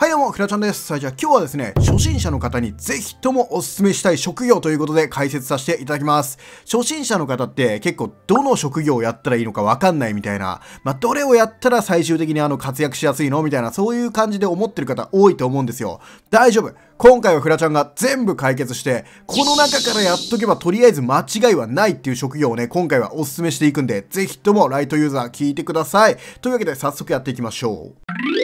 はいどうも、ひラちゃんです。さあ、じゃあ今日はですね、初心者の方にぜひともお勧めしたい職業ということで解説させていただきます。初心者の方って結構どの職業をやったらいいのかわかんないみたいな、まあ、どれをやったら最終的にあの活躍しやすいのみたいな、そういう感じで思ってる方多いと思うんですよ。大丈夫。今回はフラちゃんが全部解決して、この中からやっとけばとりあえず間違いはないっていう職業をね、今回はお勧めしていくんで、ぜひともライトユーザー聞いてください。というわけで早速やっていきましょう。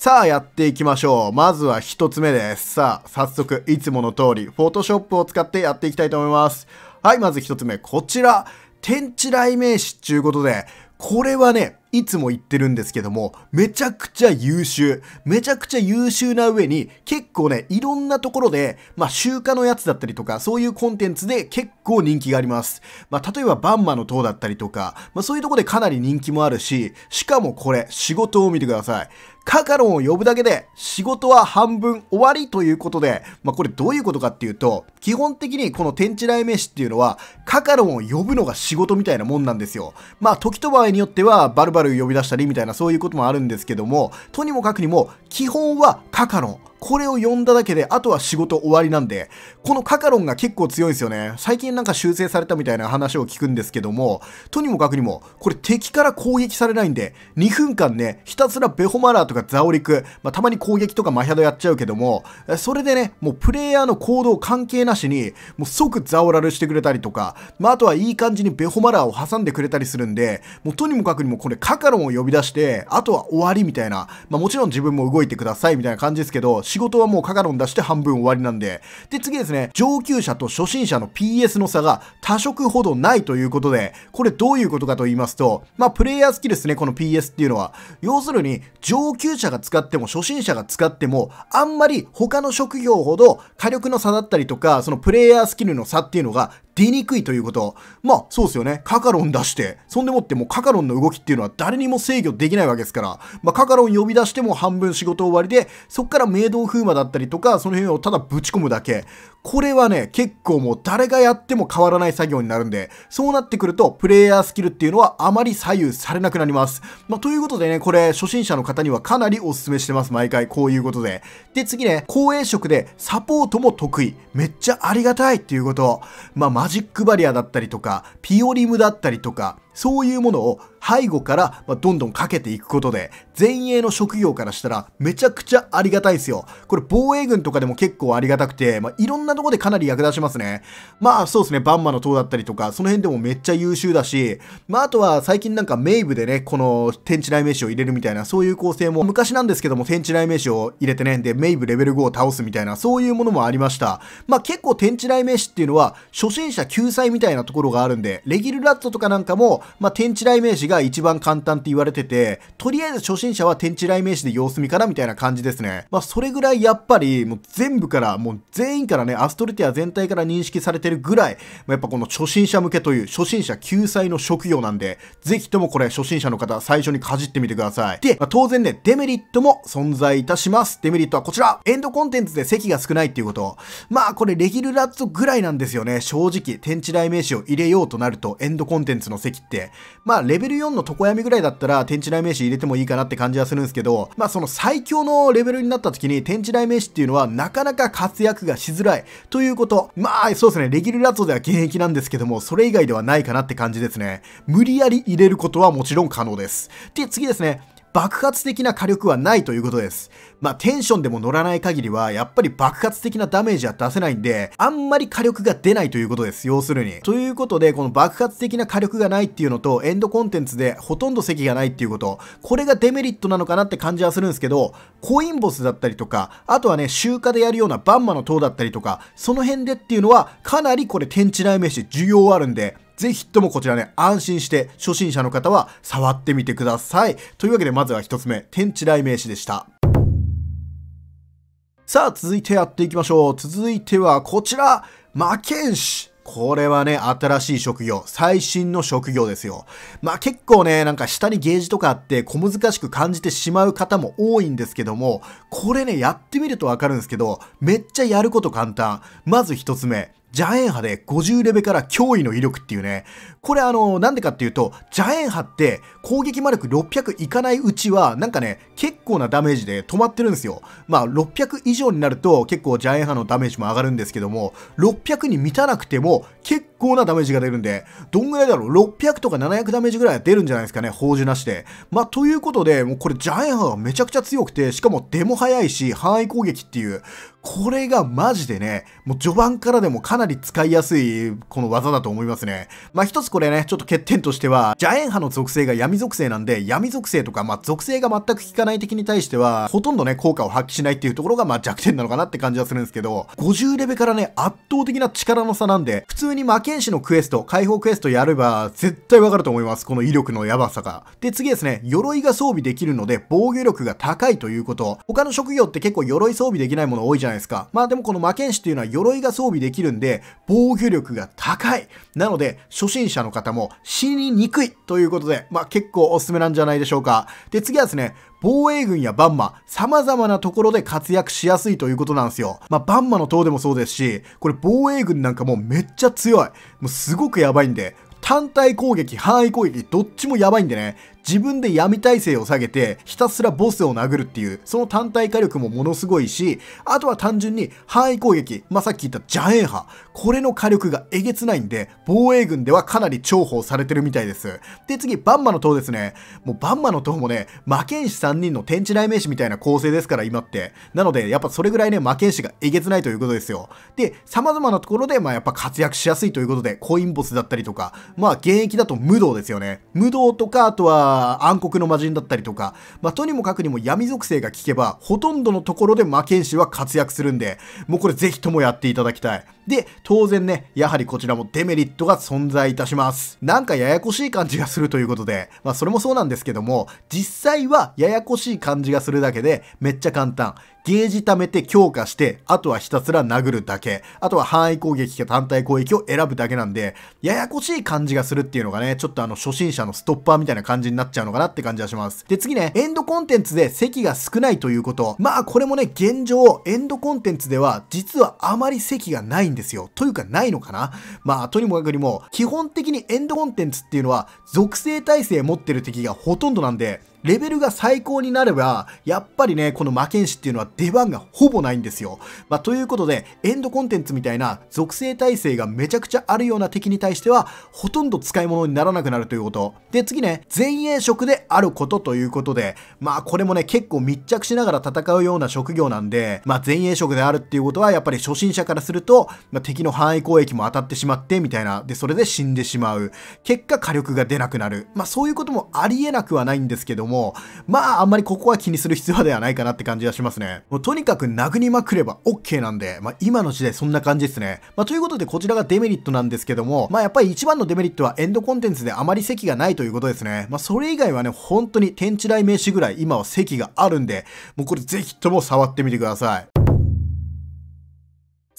さあやっていきましょう。まずは一つ目です。さあ、早速いつもの通り、フォトショップを使ってやっていきたいと思います。はい、まず一つ目、こちら。天地雷鳴詞っていうことで、これはね、いつも言ってるんですけども、めちゃくちゃ優秀。めちゃくちゃ優秀な上に、結構ね、いろんなところで、まあ、集荷のやつだったりとか、そういうコンテンツで結構人気があります。まあ、例えば、バンマの塔だったりとか、まあ、そういうとこでかなり人気もあるし、しかもこれ、仕事を見てください。カカロンを呼ぶだけで仕事は半分終わりということで、まあ、これどういうことかっていうと、基本的にこの天地雷詞っていうのは、カカロンを呼ぶのが仕事みたいなもんなんですよ。まあ、時と場合によっては、バルババル呼び出したりみたいなそういうこともあるんですけども、とにもかくにも基本はカカロン。これを呼んだだけで、あとは仕事終わりなんで、このカカロンが結構強いんですよね。最近なんか修正されたみたいな話を聞くんですけども、とにもかくにも、これ敵から攻撃されないんで、2分間ね、ひたすらベホマラーとかザオリク、まあ、たまに攻撃とかマヒャドやっちゃうけども、それでね、もうプレイヤーの行動関係なしに、もう即ザオラルしてくれたりとか、まあ、あとはいい感じにベホマラーを挟んでくれたりするんで、もうとにもかくにもこれカカロンを呼び出して、あとは終わりみたいな、まあ、もちろん自分も動いてくださいみたいな感じですけど、仕事はもうカカロン出して半分終わりなんで。で、次ですね、上級者と初心者の PS の差が多色ほどないということで、これどういうことかと言いますと、まあ、プレイヤースキルですね、この PS っていうのは。要するに、上級者が使っても初心者が使っても、あんまり他の職業ほど火力の差だったりとか、そのプレイヤースキルの差っていうのが出にくいということ。まあ、そうですよね。カカロン出して、そんでもってもうカカロンの動きっていうのは誰にも制御できないわけですから、まあ、カカロン呼び出しても半分仕事終わりで、そっから明洞風魔だったりとか、その辺をただぶち込むだけ。これはね、結構もう誰がやっても変わらない作業になるんで、そうなってくると、プレイヤースキルっていうのはあまり左右されなくなります。まあ、ということでね、これ、初心者の方にはかなりおすすめしてます。毎回、こういうことで。で、次ね、公演職でサポートも得意。めっちゃありがたいっていうこと。まあマジックバリアだったりとか、ピオリムだったりとか、そういうものを背後からどんどんかけていくことで、前衛の職業からしたらめちゃくちゃありがたいですよ。これ防衛軍とかでも結構ありがたくて、まあ、いろんなとこでかなり役立ちますね。まあそうですね、バンマの塔だったりとか、その辺でもめっちゃ優秀だし、まああとは最近なんか名ブでね、この天地雷鳴士を入れるみたいな、そういう構成も昔なんですけども天地雷鳴士を入れてね、で、名ブレベル5を倒すみたいな、そういうものもありました。まあ結構天地雷鳴士っていうのは初心者救済みたいなところがあるんで、レギルラットとかなんかもまあ、天地雷鳴詞が一番簡単って言われてて、とりあえず初心者は天地雷鳴詞で様子見かなみたいな感じですね。まあ、それぐらいやっぱり、もう全部から、もう全員からね、アストルティア全体から認識されてるぐらい、まあ、やっぱこの初心者向けという、初心者救済の職業なんで、ぜひともこれ初心者の方、最初にかじってみてください。で、まあ、当然ね、デメリットも存在いたします。デメリットはこちらエンドコンテンツで席が少ないっていうこと。まあ、これレギュラッツぐらいなんですよね。正直、天地雷鳴詞を入れようとなると、エンドコンテンツの席って、て、まあレベル4の常闇ぐらいだったら天地雷鳴士入れてもいいかなって感じはするんですけど、まあその最強のレベルになった時に天地雷鳴士っていうのはなかなか活躍がしづらいということ、まあそうですね、レギュラートでは現役なんですけども、それ以外ではないかなって感じですね。無理やり入れることはもちろん可能です。で、次ですね。爆発的な火力はないということです。まあテンションでも乗らない限りは、やっぱり爆発的なダメージは出せないんで、あんまり火力が出ないということです。要するに。ということで、この爆発的な火力がないっていうのと、エンドコンテンツでほとんど席がないっていうこと、これがデメリットなのかなって感じはするんですけど、コインボスだったりとか、あとはね、集荷でやるようなバンマの塔だったりとか、その辺でっていうのは、かなりこれ天地雷鳴士需要あるんで、ぜひともこちらね、安心して初心者の方は触ってみてください。というわけでまずは一つ目、天地雷鳴士でした。さあ、続いてやっていきましょう。続いてはこちら、魔剣士。これはね、新しい職業、最新の職業ですよ。まあ結構ね、なんか下にゲージとかあって小難しく感じてしまう方も多いんですけども、これね、やってみるとわかるんですけど、めっちゃやること簡単。まず一つ目、邪炎波で50レベから脅威の威力っていうね。これあの、なんでかっていうと、邪炎波って攻撃魔力600いかないうちは、なんかね、結構なダメージで止まってるんですよ。まあ、600以上になると結構邪炎波のダメージも上がるんですけども、600に満たなくても結構なダメージが出るんで、どんぐらいだろう ?600 とか700ダメージぐらいは出るんじゃないですかね、宝珠なしで。まあ、ということで、もうこれ邪炎波がめちゃくちゃ強くて、しかも出も早いし、範囲攻撃っていう、これがマジでね、もう序盤からでもかなり使いやすいこの技だと思いますね。まあ一つこれね、ちょっと欠点としては、邪炎派の属性が闇属性なんで、闇属性とか、まあ属性が全く効かない敵に対しては、ほとんどね、効果を発揮しないっていうところがまあ弱点なのかなって感じはするんですけど、50レベからね、圧倒的な力の差なんで、普通に魔剣士のクエスト、解放クエストやれば、絶対わかると思います。この威力のやばさが。で、次ですね、鎧が装備できるので、防御力が高いということ。他の職業って結構鎧装備できないもの多いじゃんゃないですか。まあでもこの魔剣士っていうのは鎧が装備できるんで、防御力が高い。なので、初心者の方も死ににくいということで、まあ結構おすすめなんじゃないでしょうか。で、次はですね、防衛軍やバンマ、様々なところで活躍しやすいということなんですよ。まあ、バンマの塔でもそうですし、これ防衛軍なんかもうめっちゃ強い。もうすごくやばいんで、単体攻撃、範囲攻撃、どっちもやばいんでね、自分で闇耐性を下げて、ひたすらボスを殴るっていう、その単体火力もものすごいし、あとは単純に範囲攻撃、まあ、さっき言った邪炎波、これの火力がえげつないんで、防衛軍ではかなり重宝されてるみたいです。で、次、バンマの塔ですね。もうバンマの塔もね、魔剣士3人の天地雷鳴士みたいな構成ですから、今って。なので、やっぱそれぐらいね、魔剣士がえげつないということですよ。で、様々なところで、まあ、やっぱ活躍しやすいということで、コインボスだったりとか、まあ、現役だと無道ですよね。無道とか、あとは、暗黒の魔人だったりとか、まあ、とにもかくにも闇属性が効けば、ほとんどのところで魔剣士は活躍するんで、もうこれぜひともやっていただきたい。で、当然ね、やはりこちらもデメリットが存在いたします。なんかややこしい感じがするということで、まあそれもそうなんですけども、実際はややこしい感じがするだけでめっちゃ簡単。ゲージ貯めて強化して、あとはひたすら殴るだけ。あとは範囲攻撃か単体攻撃を選ぶだけなんで、ややこしい感じがするっていうのがね、ちょっとあの初心者のストッパーみたいな感じになっちゃうのかなって感じがします。で、次ね、エンドコンテンツで席が少ないということ。まあこれもね、現状、エンドコンテンツでは実はあまり席がないんですよ。というかないのかなまあとにもかくにも、基本的にエンドコンテンツっていうのは属性耐性持ってる敵がほとんどなんで、レベルが最高になれば、やっぱりね、この魔剣士っていうのは出番がほぼないんですよ。まあ、ということで、エンドコンテンツみたいな属性耐性がめちゃくちゃあるような敵に対しては、ほとんど使い物にならなくなるということ。で、次ね、前衛職であることということで、まあ、これもね、結構密着しながら戦うような職業なんで、まあ、前衛職であるっていうことは、やっぱり初心者からすると、まあ、敵の範囲攻撃も当たってしまって、みたいな。で、それで死んでしまう。結果、火力が出なくなる。まあ、そういうこともありえなくはないんですけども、も、まああんまりここは気にする必要ではないかなって感じがしますね。もうとにかく殴りまくれば OK なんで、まあ今の時代そんな感じですね。まあということでこちらがデメリットなんですけども、まあやっぱり一番のデメリットはエンドコンテンツであまり席がないということですね。まあそれ以外はね、本当に天地雷名詞ぐらい今は席があるんで、もうこれぜひとも触ってみてください。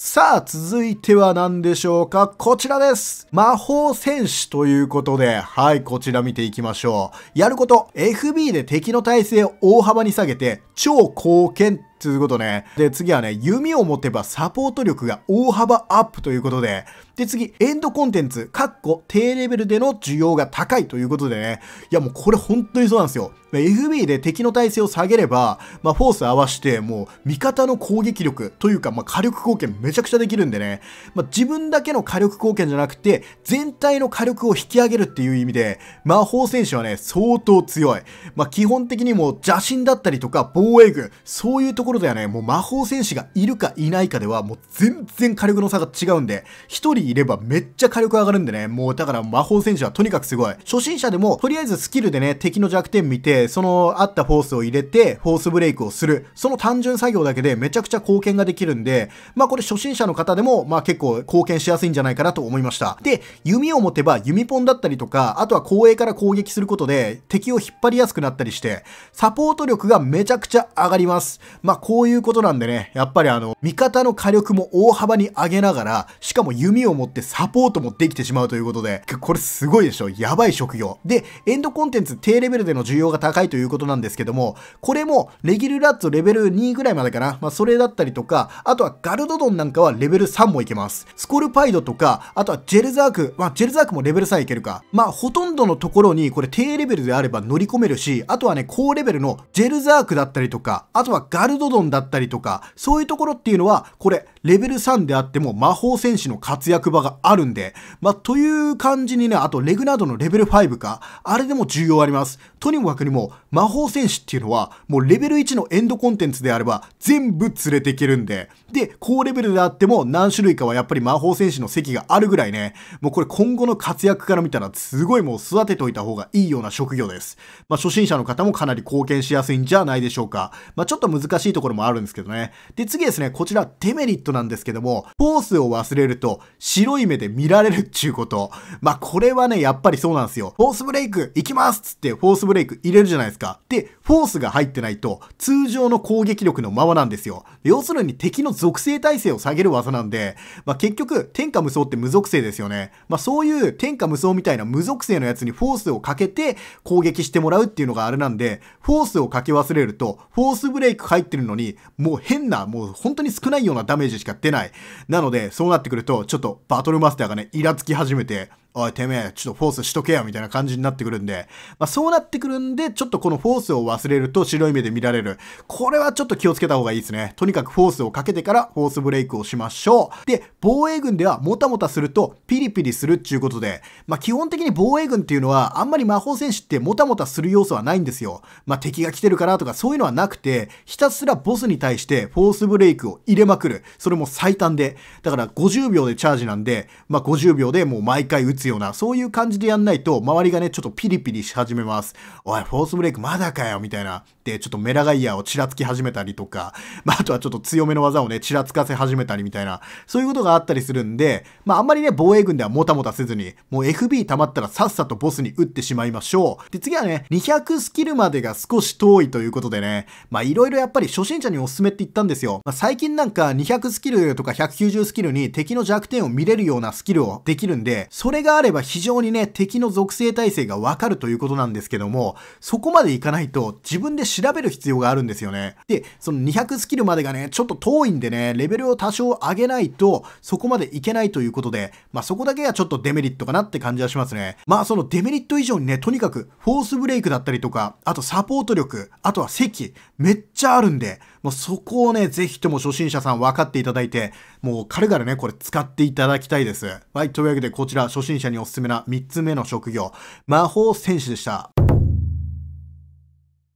さあ、続いては何でしょうかこちらです。魔法戦士ということで、はい、こちら見ていきましょう。やること、FB で敵の体勢を大幅に下げて、超貢献ということね。で、次はね、弓を持てばサポート力が大幅アップということで、で、次、エンドコンテンツ、かっこ低レベルでの需要が高いということでね、いやもうこれ本当にそうなんですよ。FB で敵の体勢を下げれば、まあ、フォース合わして、もう味方の攻撃力というか、まあ、火力貢献めちゃくちゃできるんでね、まあ、自分だけの火力貢献じゃなくて、全体の火力を引き上げるっていう意味で、魔法戦士はね、相当強い。まあ、基本的にも邪神だったりとか、防衛軍、そういうところころではね、もう魔法戦士がいるかいないかでは、もう全然火力の差が違うんで、1人いればめっちゃ火力上がるんでね、もうだから魔法戦士はとにかくすごい。初心者でも、とりあえずスキルでね、敵の弱点見て、そのあったフォースを入れて、フォースブレイクをする。その単純作業だけでめちゃくちゃ貢献ができるんで、まあこれ初心者の方でも、まあ結構貢献しやすいんじゃないかなと思いました。で、弓を持てば弓ポンだったりとか、あとは後衛から攻撃することで、敵を引っ張りやすくなったりして、サポート力がめちゃくちゃ上がります。まあこういうことなんでね、やっぱりあの、味方の火力も大幅に上げながら、しかも弓を持ってサポートもできてしまうということで、これすごいでしょやばい職業。で、エンドコンテンツ低レベルでの需要が高いということなんですけども、これも、レギルラッツレベル2ぐらいまでかな。まあ、それだったりとか、あとはガルドドンなんかはレベル3もいけます。スコルパイドとか、あとはジェルザーク、まあ、ジェルザークもレベル3いけるか。まあ、ほとんどのところに、これ低レベルであれば乗り込めるし、あとはね、高レベルのジェルザークだったりとか、あとはガルドドンだったりとか、そういうところっていうのは、これ、レベル3であっても魔法戦士の活躍場があるんで、まあ、という感じにね、あとレグナードのレベル5か、あれでも重要あります。とにもかくにも、魔法戦士っていうのは、もうレベル1のエンドコンテンツであれば、全部連れていけるんで、で、高レベルであっても何種類かはやっぱり魔法戦士の席があるぐらいね、もうこれ今後の活躍から見たら、すごいもう育てといた方がいいような職業です。まあ、初心者の方もかなり貢献しやすいんじゃないでしょうか。まあ、ちょっと難しいとところもあるんですけどね。で、次ですね、こちらデメリットなんですけども、ポーズを忘れると白い目で見られるっちゅうこと。まあ、これはね、やっぱりそうなんですよ。フォースブレイク行きますっつってフォースブレイク入れるじゃないですか。で、フォースが入ってないと通常の攻撃力のままなんですよ。要するに敵の属性耐性を下げる技なんで、まあ、結局、天下無双って無属性ですよね。まあ、そういう天下無双みたいな無属性のやつにフォースをかけて攻撃してもらうっていうのがあれなんで、フォースをかけ忘れると、フォースブレイク入ってるるのに、もう変な、もう本当に少ないようなダメージしか出ない。なので、そうなってくると、ちょっとバトルマスターがね、イラつき始めて、おい、てめえ、ちょっとフォースしとけよ、みたいな感じになってくるんで、まあ、そうなってくるんで、ちょっとこのフォースを忘れると白い目で見られる。これはちょっと気をつけた方がいいですね。とにかくフォースをかけてからフォースブレイクをしましょう。で、防衛軍ではもたもたするとピリピリするっていうことで、まあ、基本的に防衛軍っていうのは、あんまり魔法戦士ってもたもたする要素はないんですよ。まあ、敵が来てるからとかそういうのはなくて、ひたすらボスに対してフォースブレイクを入れまくる。それも最短で。だから50秒でチャージなんで、まあ、50秒でもう毎回撃つつような、そういう感じでやんないと、周りがね、ちょっとピリピリし始めます。おい、フォースブレイクまだかよ、みたいな。で、ちょっとメラガイアをちらつき始めたりとか、まあ、あとはちょっと強めの技をね、ちらつかせ始めたりみたいな、そういうことがあったりするんで、まあ、あんまりね、防衛軍ではもたもたせずに、もう FB 溜まったらさっさとボスに打ってしまいましょう。で、次はね、200スキルまでが少し遠いということでね、まあ、いろいろやっぱり初心者におすすめって言ったんですよ。まあ、最近なんか200スキルとか190スキルに敵の弱点を見れるようなスキルをできるんで、それががあれば非常にね、敵の属性耐性がわかるということなんですけども、そこまでいかないと自分で調べる必要があるんですよね。で、その200スキルまでがね、ちょっと遠いんでね、レベルを多少上げないと、そこまでいけないということで、まあそこだけがちょっとデメリットかなって感じはしますね。まあそのデメリット以上にね、とにかくフォースブレイクだったりとか、あとサポート力、あとは席、めっちゃあるんで、もうそこをね、ぜひとも初心者さん分かっていただいて、もう軽々ね、これ使っていただきたいです。はい、というわけでこちら、初心者におすすめな3つ目の職業、魔法戦士でした。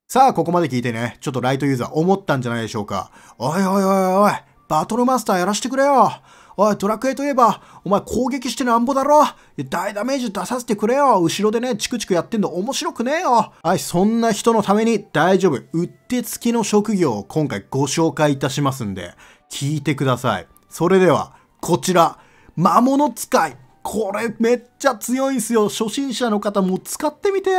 さあ、ここまで聞いてね、ちょっとライトユーザー思ったんじゃないでしょうか。おいおいおいおい、バトルマスターやらしてくれよ。おい、ドラクエといえば、お前攻撃してなんぼだろ大ダメージ出させてくれよ後ろでね、チクチクやってんの面白くねえよはい、そんな人のために大丈夫。うってつきの職業を今回ご紹介いたしますんで、聞いてください。それでは、こちら、魔物使いこれめっちゃ強いんすよ。初心者の方も使ってみて。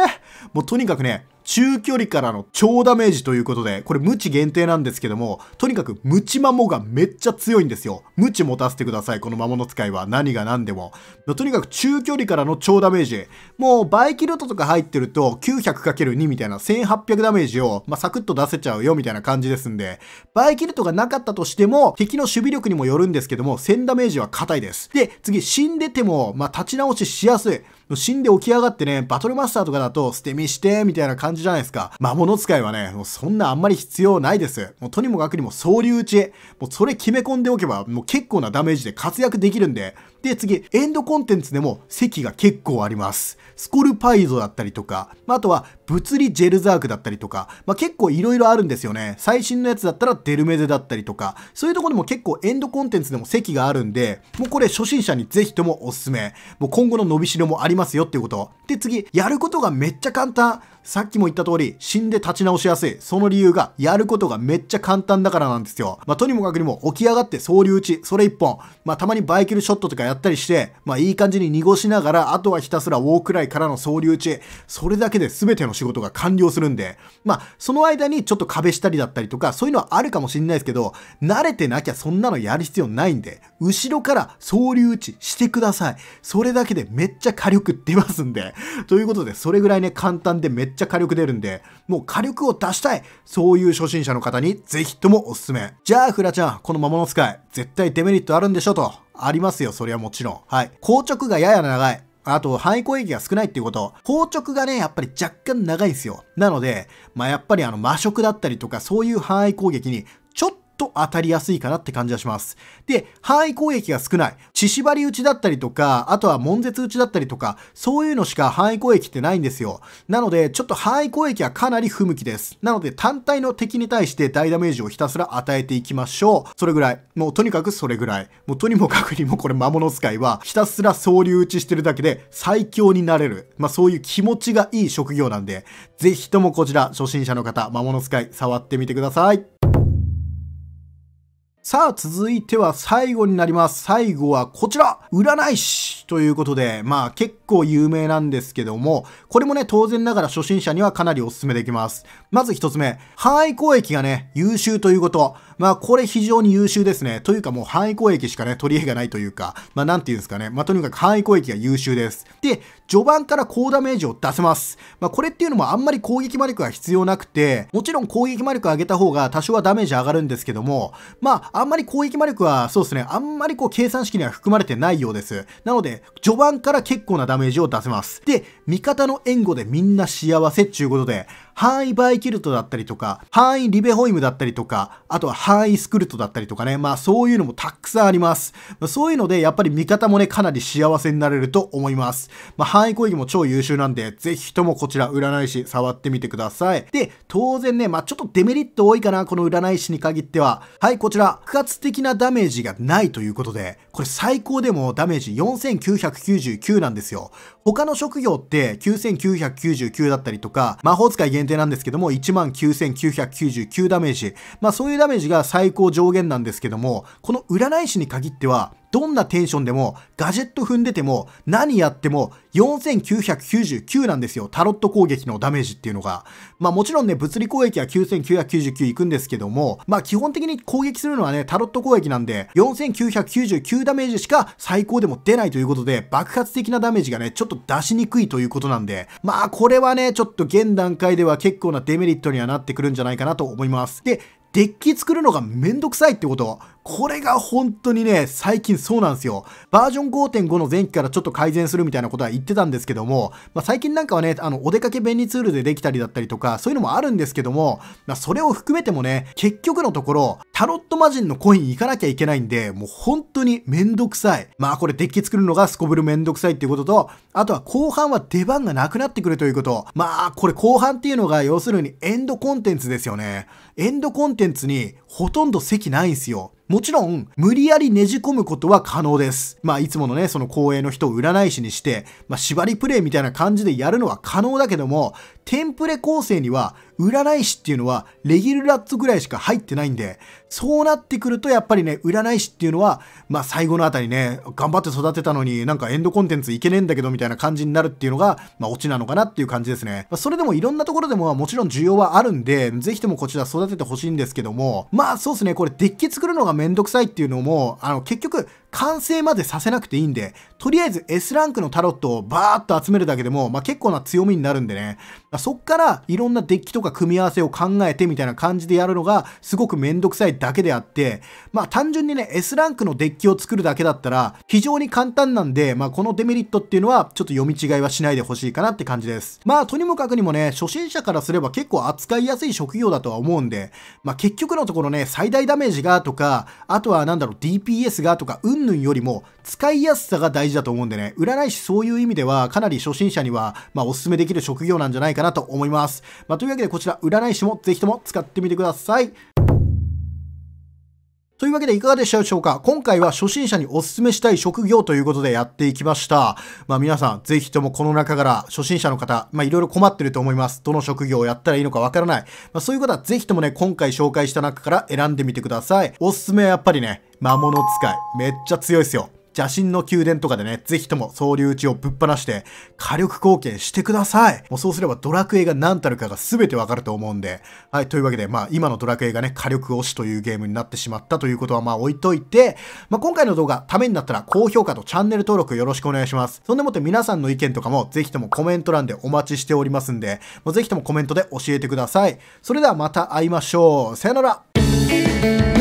もうとにかくね、中距離からの超ダメージということで、これ無知限定なんですけども、とにかく無知マモがめっちゃ強いんですよ。無知持たせてください、この魔物使いは。何が何でも。とにかく中距離からの超ダメージ。もうバイキルトとか入ってると 900×2 みたいな1800ダメージを、まあ、サクッと出せちゃうよみたいな感じですんで、バイキルトがなかったとしても、敵の守備力にもよるんですけども、1000ダメージは硬いです。で、次死んでても、まあ、立ち直ししやすい。死んで起き上がってね、バトルマスターとかだと、捨て身して、みたいな感じじゃないですか。魔物使いはね、もうそんなあんまり必要ないです。もうとにもかくにも総流打ち。もうそれ決め込んでおけば、もう結構なダメージで活躍できるんで、で、次、エンドコンテンツでも席が結構あります。スコルパイゾだったりとか、まあ、あとは物理ジェルザークだったりとか、まあ、結構いろいろあるんですよね。最新のやつだったらデルメゼだったりとか、そういうとこでも結構エンドコンテンツでも席があるんで、もうこれ初心者にぜひともおすすめ。もう今後の伸びしろもありますよっていうこと。で、次、やることがめっちゃ簡単。さっきも言った通り、死んで立ち直しやすい。その理由が、やることがめっちゃ簡単だからなんですよ。まあ、とにもかくにも、起き上がって総流打ち、それ一本。まあ、たまにバイキルショットとかやったりして、まあ、いい感じに濁しながら、あとはひたすらウォークライからの総流打ち。それだけで全ての仕事が完了するんで、まあ、その間にちょっと壁したりだったりとか、そういうのはあるかもしれないですけど、慣れてなきゃそんなのやる必要ないんで、後ろから総流打ちしてください。それだけでめっちゃ火力出ますんで。ということで、それぐらいね、簡単でめっちゃっちゃ火力出るんで、もう火力を出したいそういう初心者の方にぜひともおすすめ。じゃあ、フラちゃん、この魔物使い、絶対デメリットあるんでしょと。ありますよ、そりゃもちろん。はい。硬直がやや長い。あと、範囲攻撃が少ないっていうこと。硬直がね、やっぱり若干長いんですよ。なので、まあ、やっぱりあの、魔食だったりとか、そういう範囲攻撃に、ちょっと当たりやすいかなって感じがします。で、範囲攻撃が少ない。血縛り打ちだったりとか、あとは悶絶打ちだったりとか、そういうのしか範囲攻撃ってないんですよ。なので、ちょっと範囲攻撃はかなり不向きです。なので、単体の敵に対して大ダメージをひたすら与えていきましょう。それぐらい。もうとにかくそれぐらい。もうとにもかくにもこれ魔物使いは、ひたすら総流打ちしてるだけで最強になれる。まあそういう気持ちがいい職業なんで、ぜひともこちら、初心者の方、魔物使い触ってみてください。さあ、続いては最後になります。最後はこちら占い師ということで、まあ結構有名なんですけども、これもね、当然ながら初心者にはかなりお勧めできます。まず一つ目、範囲攻撃がね、優秀ということ。まあこれ非常に優秀ですね。というかもう範囲攻撃しかね、取り柄がないというか、まあなんていうんですかね。まあとにかく範囲攻撃が優秀です。で、序盤から高ダメージを出せます。まあこれっていうのもあんまり攻撃魔力が必要なくて、もちろん攻撃魔力上げた方が多少はダメージ上がるんですけども、まああんまり攻撃魔力はそうですね、あんまりこう計算式には含まれてないようです。なので、序盤から結構なダメージを出せます。で、味方の援護でみんな幸せっていうことで、範囲バイキルトだったりとか、範囲リベホイムだったりとか、あとは範囲スクルトだったりとかね、まあそういうのもたくさんあります。まそういうので、やっぱり味方もね、かなり幸せになれると思います。まあ範囲攻撃も超優秀なんで、ぜひともこちら占い師触ってみてください。で、当然ね、まあちょっとデメリット多いかな、この占い師に限っては。はい、こちら、不活的なダメージがないということで、これ最高でもダメージ4999なんですよ。他の職業って9999だったりとか、魔法使い限限定なんですけども、19,999ダメージ。まあそういうダメージが最高上限なんですけども、この占い師に限っては、どんなテンションでも、ガジェット踏んでても、何やっても4999なんですよ。タロット攻撃のダメージっていうのが。まあもちろんね、物理攻撃は9999いくんですけども、まあ基本的に攻撃するのはね、タロット攻撃なんで、4999ダメージしか最高でも出ないということで、爆発的なダメージがね、ちょっと出しにくいということなんで、まあこれはね、ちょっと現段階では結構なデメリットにはなってくるんじゃないかなと思います。で、デッキ作るのがめんどくさいってこと。これが本当にね、最近そうなんですよ。バージョン5.5の前期からちょっと改善するみたいなことは言ってたんですけども、まあ、最近なんかはね、あの、お出かけ便利ツールでできたりだったりとか、そういうのもあるんですけども、まあ、それを含めてもね、結局のところ、タロット魔人のコイン行かなきゃいけないんで、もう本当にめんどくさい。まあこれデッキ作るのがすこぶるめんどくさいっていうことと、あとは後半は出番がなくなってくるということ。まあこれ後半っていうのが要するにエンドコンテンツですよね。エンドコンテンツにほとんど席ないんすよ。もちろん、無理やりねじ込むことは可能です。まあ、いつものね、その公営の人を占い師にして、まあ、縛りプレイみたいな感じでやるのは可能だけども、テンプレ構成には占い師っていうのはレギュラッツぐらいしか入ってないんで、そうなってくるとやっぱりね、占い師っていうのは、まあ最後のあたりね、頑張って育てたのになんかエンドコンテンツいけねえんだけどみたいな感じになるっていうのが、まあオチなのかなっていう感じですね。まあ、それでもいろんなところでももちろん需要はあるんで、ぜひともこちら育ててほしいんですけども、まあそうですね、これデッキ作るのがめんどくさいっていうのも、あの結局完成までさせなくていいんで、とりあえず S ランクのタロットをバーっと集めるだけでも、まあ、結構な強みになるんでね、まそっからいろんなデッキとか組み合わせを考えてみたいな感じでやるのがすごくめんどくさいだけであって、まあ、単純にね、S ランクのデッキを作るだけだったら非常に簡単なんで、まあ、このデメリットっていうのはちょっと読み違いはしないでほしいかなって感じです。まあ、とにもかくにもね、初心者からすれば結構扱いやすい職業だとは思うんで、まあ、結局のところね、最大ダメージがとか、あとはなんだろう、DPS がとか、運云々よりも使いやすさが大事だと思うんでね、占い師そういう意味ではかなり初心者には、まあ、おすすめできる職業なんじゃないかなと思います。まあ、というわけでこちら占い師もぜひとも使ってみてください。というわけでいかがでしたでしょうか今回は初心者にお勧めしたい職業ということでやっていきました。まあ皆さん、ぜひともこの中から初心者の方、まあいろいろ困ってると思います。どの職業をやったらいいのかわからない。まあそういう方はぜひともね、今回紹介した中から選んでみてください。おすすめはやっぱりね、魔物使い。めっちゃ強いですよ。邪神の宮殿とかでね、ぜひとも総流打ちをぶっ放して、火力貢献してください。もうそうすればドラクエが何たるかが全てわかると思うんで。はい、というわけで、まあ今のドラクエがね、火力推しというゲームになってしまったということはまあ置いといて、まあ今回の動画、ためになったら高評価とチャンネル登録よろしくお願いします。そんでもって皆さんの意見とかもぜひともコメント欄でお待ちしておりますんで、ぜひともコメントで教えてください。それではまた会いましょう。さよなら。